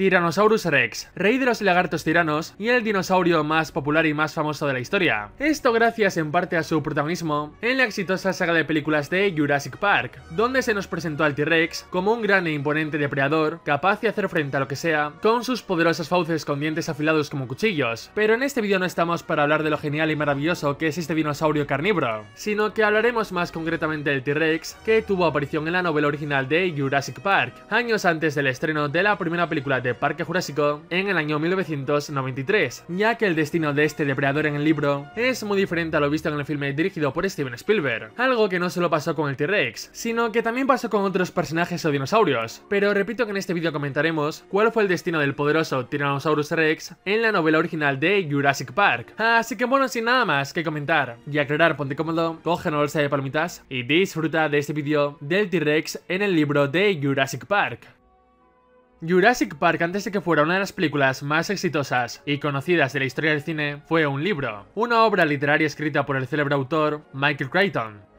Tyrannosaurus Rex, rey de los lagartos tiranos y el dinosaurio más popular y más famoso de la historia. Esto gracias en parte a su protagonismo en la exitosa saga de películas de Jurassic Park, donde se nos presentó al T-Rex como un gran e imponente depredador capaz de hacer frente a lo que sea con sus poderosas fauces con dientes afilados como cuchillos. Pero en este vídeo no estamos para hablar de lo genial y maravilloso que es este dinosaurio carnívoro, sino que hablaremos más concretamente del T-Rex que tuvo aparición en la novela original de Jurassic Park, años antes del estreno de la primera película de Parque Jurásico en el año 1993, ya que el destino de este depredador en el libro es muy diferente a lo visto en el filme dirigido por Steven Spielberg, algo que no solo pasó con el T-Rex, sino que también pasó con otros personajes o dinosaurios, pero repito que en este vídeo comentaremos cuál fue el destino del poderoso Tyrannosaurus Rex en la novela original de Jurassic Park. Así que bueno, sin nada más que comentar y aclarar, ponte cómodo, coge una bolsa de palmitas y disfruta de este vídeo del T-Rex en el libro de Jurassic Park. Jurassic Park, antes de que fuera una de las películas más exitosas y conocidas de la historia del cine, fue un libro, una obra literaria escrita por el célebre autor Michael Crichton.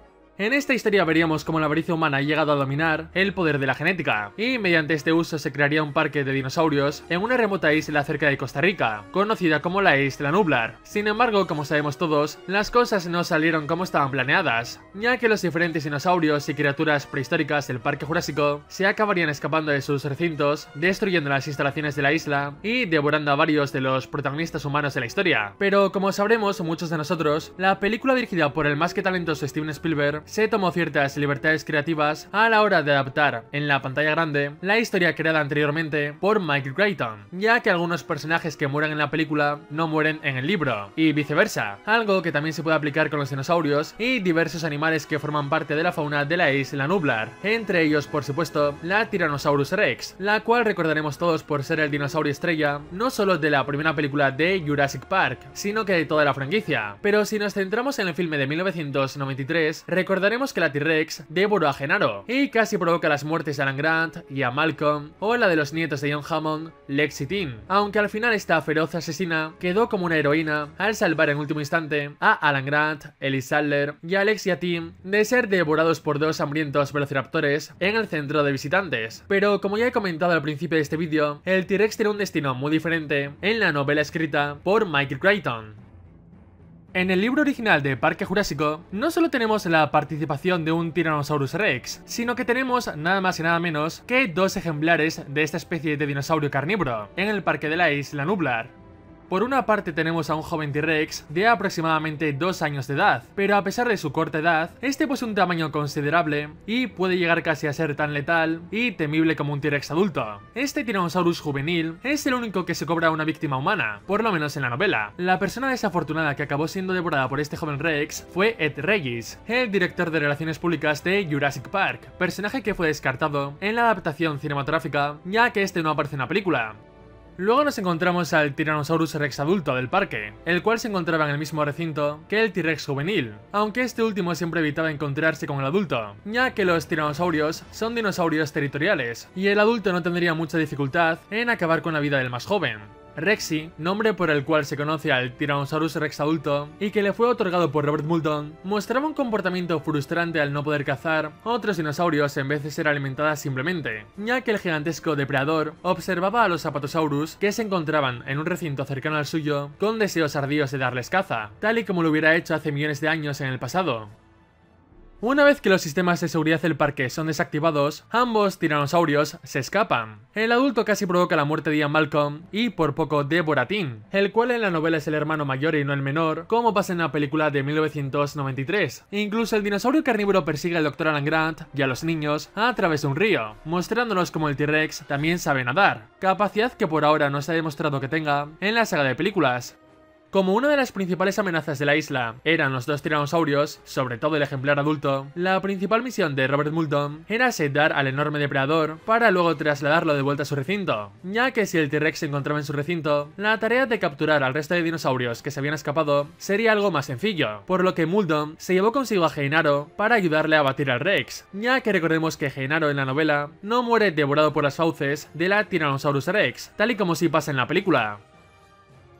En esta historia veríamos cómo la avaricia humana ha llegado a dominar el poder de la genética, y mediante este uso se crearía un parque de dinosaurios en una remota isla cerca de Costa Rica, conocida como la Isla Nublar. Sin embargo, como sabemos todos, las cosas no salieron como estaban planeadas, ya que los diferentes dinosaurios y criaturas prehistóricas del Parque Jurásico se acabarían escapando de sus recintos, destruyendo las instalaciones de la isla y devorando a varios de los protagonistas humanos de la historia. Pero como sabremos muchos de nosotros, la película dirigida por el más que talentoso Steven Spielberg se tomó ciertas libertades creativas a la hora de adaptar en la pantalla grande la historia creada anteriormente por Mike Crichton, ya que algunos personajes que mueran en la película no mueren en el libro, y viceversa, algo que también se puede aplicar con los dinosaurios y diversos animales que forman parte de la fauna de la isla Nublar, entre ellos por supuesto la Tyrannosaurus rex, la cual recordaremos todos por ser el dinosaurio estrella no solo de la primera película de Jurassic Park, sino que de toda la franquicia. Pero si nos centramos en el filme de 1993, recordaremos recordaremos que la T-Rex devoró a Genaro y casi provoca las muertes de Alan Grant y a Malcolm, o la de los nietos de John Hammond, Lex y Tim, aunque al final esta feroz asesina quedó como una heroína al salvar en último instante a Alan Grant, Ellie Sadler y a Lex y a Tim de ser devorados por dos hambrientos velociraptores en el centro de visitantes. Pero como ya he comentado al principio de este vídeo, el T-Rex tiene un destino muy diferente en la novela escrita por Michael Crichton. En el libro original de Parque Jurásico, no solo tenemos la participación de un Tyrannosaurus rex, sino que tenemos nada más y nada menos que dos ejemplares de esta especie de dinosaurio carnívoro, en el Parque de la Isla Nublar. Por una parte tenemos a un joven T-Rex de aproximadamente 2 años de edad, pero a pesar de su corta edad, este posee un tamaño considerable y puede llegar casi a ser tan letal y temible como un T-Rex adulto. Este Tyrannosaurus juvenil es el único que se cobra una víctima humana, por lo menos en la novela. La persona desafortunada que acabó siendo devorada por este joven Rex fue Ed Regis, el director de relaciones públicas de Jurassic Park, personaje que fue descartado en la adaptación cinematográfica ya que este no aparece en la película. Luego nos encontramos al Tyrannosaurus Rex adulto del parque, el cual se encontraba en el mismo recinto que el T-Rex juvenil, aunque este último siempre evitaba encontrarse con el adulto, ya que los tiranosaurios son dinosaurios territoriales, y el adulto no tendría mucha dificultad en acabar con la vida del más joven. Rexy, nombre por el cual se conoce al Tyrannosaurus Rex adulto, y que le fue otorgado por Robert Moulton, mostraba un comportamiento frustrante al no poder cazar otros dinosaurios en vez de ser alimentada simplemente, ya que el gigantesco depredador observaba a los Zapatosaurus que se encontraban en un recinto cercano al suyo con deseos ardidos de darles caza, tal y como lo hubiera hecho hace millones de años en el pasado. Una vez que los sistemas de seguridad del parque son desactivados, ambos tiranosaurios se escapan. El adulto casi provoca la muerte de Ian Malcolm y por poco de Boratín, el cual en la novela es el hermano mayor y no el menor, como pasa en la película de 1993. Incluso el dinosaurio carnívoro persigue al Dr. Alan Grant y a los niños a través de un río, mostrándonos como el T-Rex también sabe nadar, capacidad que por ahora no se ha demostrado que tenga en la saga de películas, como una de las principales amenazas de la isla eran los dos tiranosaurios, sobre todo el ejemplar adulto, la principal misión de Robert Muldoon era sedar al enorme depredador para luego trasladarlo de vuelta a su recinto, ya que si el T-Rex se encontraba en su recinto, la tarea de capturar al resto de dinosaurios que se habían escapado sería algo más sencillo, por lo que Muldoon se llevó consigo a Genaro para ayudarle a batir al Rex, ya que recordemos que Genaro en la novela no muere devorado por las fauces de la Tyrannosaurus Rex, tal y como si pasa en la película,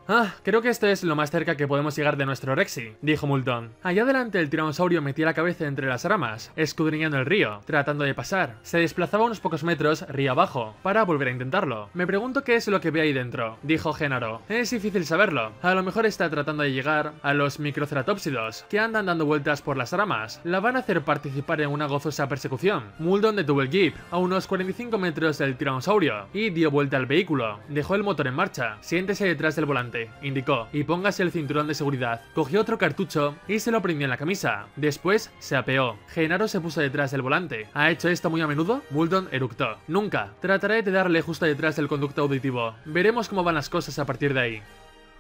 Ah, creo que esto es lo más cerca que podemos llegar de nuestro Rexy, dijo Multon. Allá adelante el tiranosaurio metía la cabeza entre las ramas, escudriñando el río, tratando de pasar. Se desplazaba unos pocos metros río abajo, para volver a intentarlo. Me pregunto qué es lo que ve ahí dentro, dijo Genaro. Es difícil saberlo. A lo mejor está tratando de llegar a los microceratópsidos, que andan dando vueltas por las ramas. La van a hacer participar en una gozosa persecución. Muldon detuvo el jeep, a unos 45 metros del tiranosaurio, y dio vuelta al vehículo. Dejó el motor en marcha. Siéntese detrás del volante indicó, y póngase el cinturón de seguridad. Cogió otro cartucho y se lo prendió en la camisa. Después se apeó. Genaro se puso detrás del volante. ¿Ha hecho esto muy a menudo? Muldoon eructó. Nunca. Trataré de darle justo detrás del conducto auditivo. Veremos cómo van las cosas a partir de ahí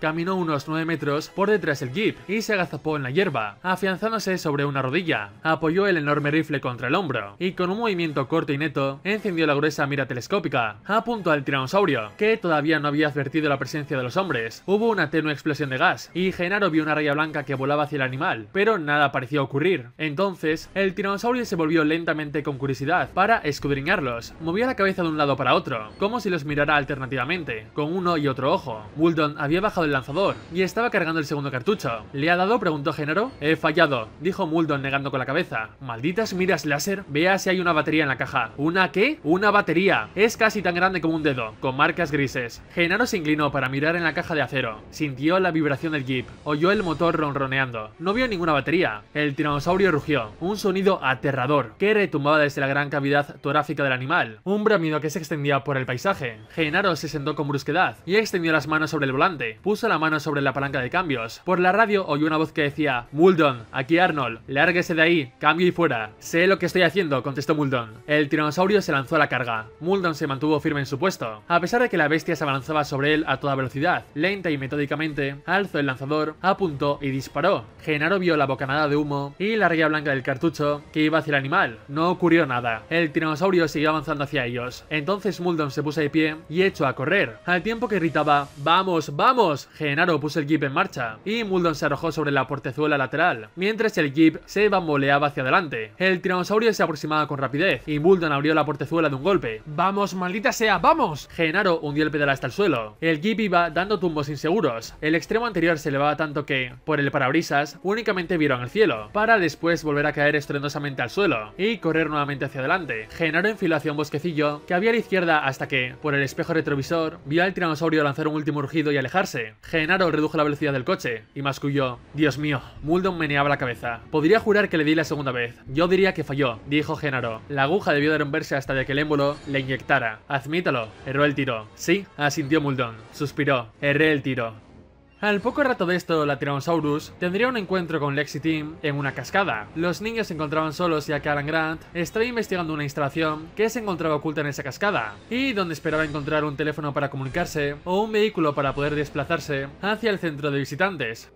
caminó unos 9 metros por detrás del jeep y se agazapó en la hierba, afianzándose sobre una rodilla. Apoyó el enorme rifle contra el hombro y con un movimiento corto y neto encendió la gruesa mira telescópica. Apuntó al tiranosaurio, que todavía no había advertido la presencia de los hombres. Hubo una tenue explosión de gas y Genaro vio una raya blanca que volaba hacia el animal, pero nada parecía ocurrir. Entonces, el tiranosaurio se volvió lentamente con curiosidad para escudriñarlos. Movía la cabeza de un lado para otro, como si los mirara alternativamente, con uno y otro ojo. Bulldon había bajado el lanzador, y estaba cargando el segundo cartucho. ¿Le ha dado? preguntó Genaro. He fallado, dijo Muldon negando con la cabeza. Malditas miras láser, vea si hay una batería en la caja. ¿Una qué? Una batería. Es casi tan grande como un dedo, con marcas grises. Genaro se inclinó para mirar en la caja de acero. Sintió la vibración del jeep, oyó el motor ronroneando. No vio ninguna batería. El tiranosaurio rugió, un sonido aterrador, que retumbaba desde la gran cavidad torácica del animal. Un bramido que se extendía por el paisaje. Genaro se sentó con brusquedad y extendió las manos sobre el volante. Puso la mano sobre la palanca de cambios. Por la radio oyó una voz que decía, Muldon, aquí Arnold, lárguese de ahí, cambio y fuera. Sé lo que estoy haciendo, contestó Muldon. El tiranosaurio se lanzó a la carga. Muldon se mantuvo firme en su puesto. A pesar de que la bestia se avanzaba sobre él a toda velocidad, lenta y metódicamente, alzó el lanzador, apuntó y disparó. Genaro vio la bocanada de humo y la raya blanca del cartucho que iba hacia el animal. No ocurrió nada. El tiranosaurio siguió avanzando hacia ellos. Entonces Muldon se puso de pie y echó a correr, al tiempo que gritaba, ¡Vamos, vamos! Genaro puso el jeep en marcha y Muldon se arrojó sobre la portezuela lateral, mientras el jeep se bamboleaba hacia adelante. El tiranosaurio se aproximaba con rapidez y Muldon abrió la portezuela de un golpe. ¡Vamos, maldita sea, vamos! Genaro hundió el pedal hasta el suelo. El jeep iba dando tumbos inseguros. El extremo anterior se elevaba tanto que, por el parabrisas, únicamente vieron el cielo, para después volver a caer estruendosamente al suelo y correr nuevamente hacia adelante. Genaro enfiló hacia un bosquecillo que había a la izquierda hasta que, por el espejo retrovisor, vio al tiranosaurio lanzar un último rugido y alejarse. Genaro redujo la velocidad del coche y masculló. Dios mío, Muldon meneaba la cabeza. Podría jurar que le di la segunda vez. Yo diría que falló, dijo Genaro. La aguja debió de romperse hasta de que el émbolo le inyectara. Admítalo, erró el tiro. Sí, asintió Muldon. Suspiró. Erré el tiro. Al poco rato de esto, la Tyrannosaurus tendría un encuentro con Lexi Team en una cascada. Los niños se encontraban solos ya que Alan Grant estaba investigando una instalación que se encontraba oculta en esa cascada, y donde esperaba encontrar un teléfono para comunicarse o un vehículo para poder desplazarse hacia el centro de visitantes.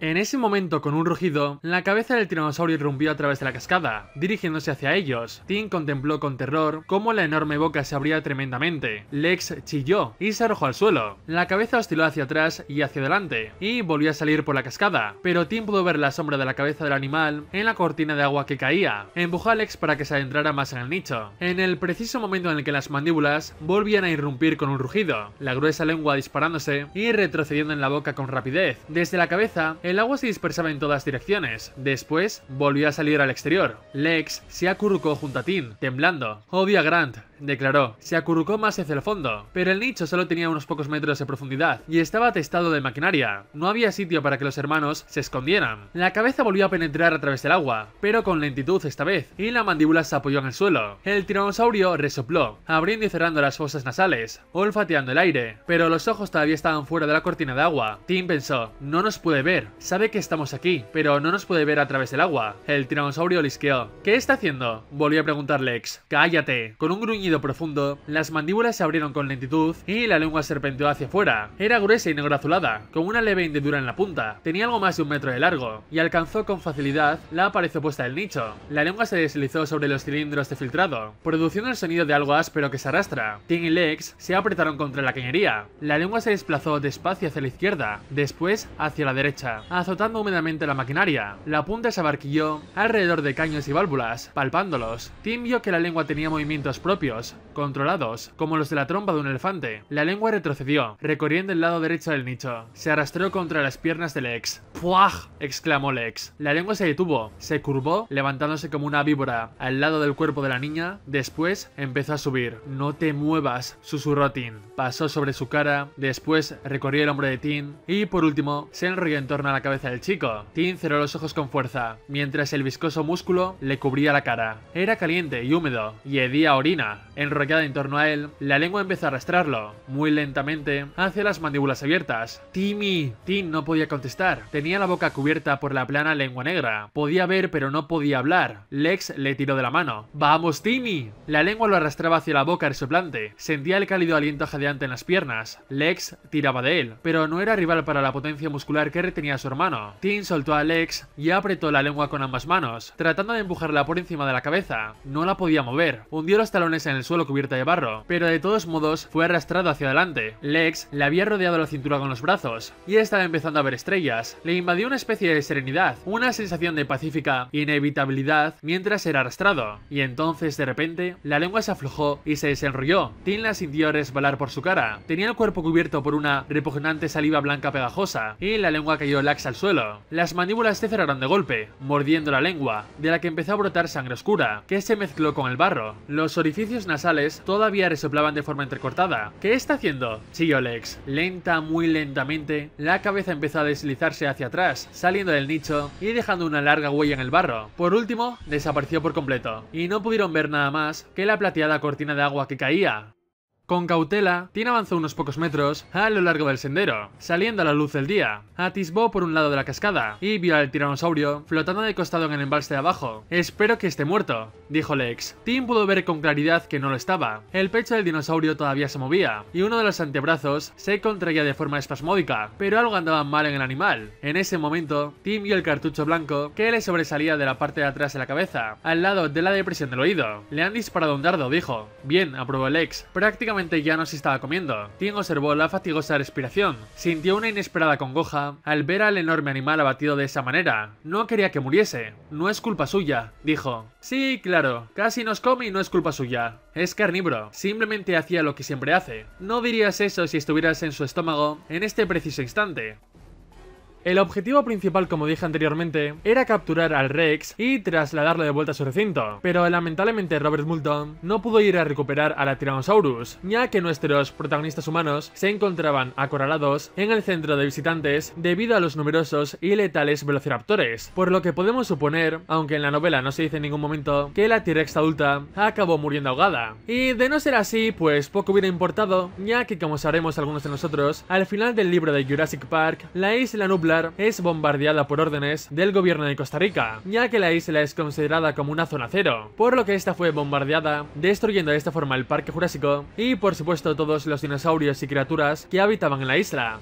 En ese momento, con un rugido, la cabeza del tiranosaurio irrumpió a través de la cascada, dirigiéndose hacia ellos. Tim contempló con terror cómo la enorme boca se abría tremendamente. Lex chilló y se arrojó al suelo. La cabeza osciló hacia atrás y hacia adelante, y volvió a salir por la cascada, pero Tim pudo ver la sombra de la cabeza del animal en la cortina de agua que caía. Empujó a Lex para que se adentrara más en el nicho. En el preciso momento en el que las mandíbulas volvían a irrumpir con un rugido, la gruesa lengua disparándose y retrocediendo en la boca con rapidez. Desde la cabeza, el agua se dispersaba en todas direcciones. Después, volvió a salir al exterior. Lex se acurrucó junto a Tim, temblando. Odia Grant, declaró. Se acurrucó más hacia el fondo, pero el nicho solo tenía unos pocos metros de profundidad y estaba atestado de maquinaria. No había sitio para que los hermanos se escondieran. La cabeza volvió a penetrar a través del agua, pero con lentitud esta vez, y la mandíbula se apoyó en el suelo. El tiranosaurio resopló, abriendo y cerrando las fosas nasales, olfateando el aire, pero los ojos todavía estaban fuera de la cortina de agua. Tim pensó, no nos puede ver, Sabe que estamos aquí, pero no nos puede ver a través del agua. El tiranosaurio lisqueó. ¿Qué está haciendo? Volvió a preguntar Lex. Cállate. Con un gruñido profundo, las mandíbulas se abrieron con lentitud y la lengua serpenteó hacia afuera. Era gruesa y negra azulada, con una leve hendidura en la punta. Tenía algo más de un metro de largo y alcanzó con facilidad la pared opuesta del nicho. La lengua se deslizó sobre los cilindros de filtrado, produciendo el sonido de algo áspero que se arrastra. Tim y Lex se apretaron contra la cañería. La lengua se desplazó despacio hacia la izquierda, después hacia la derecha azotando húmedamente la maquinaria. La punta se abarquilló alrededor de caños y válvulas, palpándolos. Tim vio que la lengua tenía movimientos propios, controlados, como los de la trompa de un elefante. La lengua retrocedió, recorriendo el lado derecho del nicho. Se arrastró contra las piernas del ex. ¡Puaj! exclamó Lex. La lengua se detuvo, se curvó, levantándose como una víbora al lado del cuerpo de la niña. Después empezó a subir. No te muevas, susurró Tim. Pasó sobre su cara, después recorrió el hombro de Tim y por último se enrolló en torno a la cabeza del chico. Tim cerró los ojos con fuerza, mientras el viscoso músculo le cubría la cara. Era caliente y húmedo, y hedía orina. Enroqueada en torno a él, la lengua empezó a arrastrarlo, muy lentamente, hacia las mandíbulas abiertas. ¡Timmy! Tim no podía contestar. Tenía la boca cubierta por la plana lengua negra. Podía ver, pero no podía hablar. Lex le tiró de la mano. ¡Vamos, Timmy! La lengua lo arrastraba hacia la boca resoplante. Sentía el cálido aliento jadeante en las piernas. Lex tiraba de él, pero no era rival para la potencia muscular que retenía su hermano. Tim soltó a Lex y apretó la lengua con ambas manos, tratando de empujarla por encima de la cabeza. No la podía mover. Hundió los talones en el suelo cubierta de barro, pero de todos modos fue arrastrado hacia adelante. Lex le había rodeado la cintura con los brazos y estaba empezando a ver estrellas. Le invadió una especie de serenidad, una sensación de pacífica inevitabilidad mientras era arrastrado. Y entonces, de repente, la lengua se aflojó y se desenrolló. Tin la sintió resbalar por su cara. Tenía el cuerpo cubierto por una repugnante saliva blanca pegajosa y la lengua cayó la al suelo. Las mandíbulas se cerraron de golpe, mordiendo la lengua, de la que empezó a brotar sangre oscura, que se mezcló con el barro. Los orificios nasales todavía resoplaban de forma entrecortada. ¿Qué está haciendo? Chilló Lex. Lenta, muy lentamente, la cabeza empezó a deslizarse hacia atrás, saliendo del nicho y dejando una larga huella en el barro. Por último, desapareció por completo, y no pudieron ver nada más que la plateada cortina de agua que caía. Con cautela, Tim avanzó unos pocos metros a lo largo del sendero, saliendo a la luz del día. Atisbó por un lado de la cascada y vio al tiranosaurio flotando de costado en el embalse de abajo. Espero que esté muerto, dijo Lex. Tim pudo ver con claridad que no lo estaba. El pecho del dinosaurio todavía se movía y uno de los antebrazos se contraía de forma espasmódica, pero algo andaba mal en el animal. En ese momento, Tim vio el cartucho blanco que le sobresalía de la parte de atrás de la cabeza, al lado de la depresión del oído. Le han disparado un dardo, dijo. Bien, aprobó Lex. Prácticamente ya no se estaba comiendo. Tim observó la fatigosa respiración. Sintió una inesperada congoja al ver al enorme animal abatido de esa manera. No quería que muriese. No es culpa suya, dijo. Sí, claro, casi nos come y no es culpa suya. Es carnívoro, simplemente hacía lo que siempre hace. No dirías eso si estuvieras en su estómago en este preciso instante. El objetivo principal, como dije anteriormente, era capturar al Rex y trasladarlo de vuelta a su recinto, pero lamentablemente Robert Moulton no pudo ir a recuperar a la Tyrannosaurus, ya que nuestros protagonistas humanos se encontraban acorralados en el centro de visitantes debido a los numerosos y letales velociraptores, por lo que podemos suponer, aunque en la novela no se dice en ningún momento, que la T-Rex adulta acabó muriendo ahogada. Y de no ser así, pues poco hubiera importado, ya que como sabremos algunos de nosotros, al final del libro de Jurassic Park, la isla nubla es bombardeada por órdenes del gobierno de Costa Rica, ya que la isla es considerada como una zona cero, por lo que esta fue bombardeada, destruyendo de esta forma el Parque Jurásico y por supuesto todos los dinosaurios y criaturas que habitaban en la isla.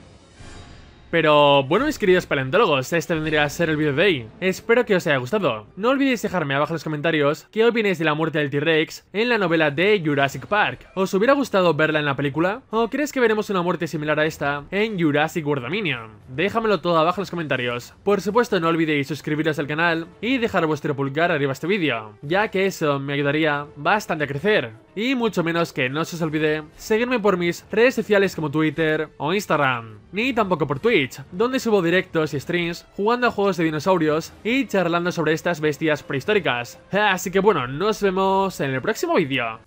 Pero bueno mis queridos paleontólogos, este vendría a ser el vídeo de hoy. Espero que os haya gustado. No olvidéis dejarme abajo en los comentarios qué opináis de la muerte del T-Rex en la novela de Jurassic Park. ¿Os hubiera gustado verla en la película? ¿O crees que veremos una muerte similar a esta en Jurassic World Dominion? Déjamelo todo abajo en los comentarios. Por supuesto no olvidéis suscribiros al canal y dejar vuestro pulgar arriba a este vídeo, ya que eso me ayudaría bastante a crecer. Y mucho menos que no se os olvide seguirme por mis redes sociales como Twitter o Instagram, ni tampoco por Twitter donde subo directos y streams jugando a juegos de dinosaurios y charlando sobre estas bestias prehistóricas. Así que bueno, nos vemos en el próximo vídeo.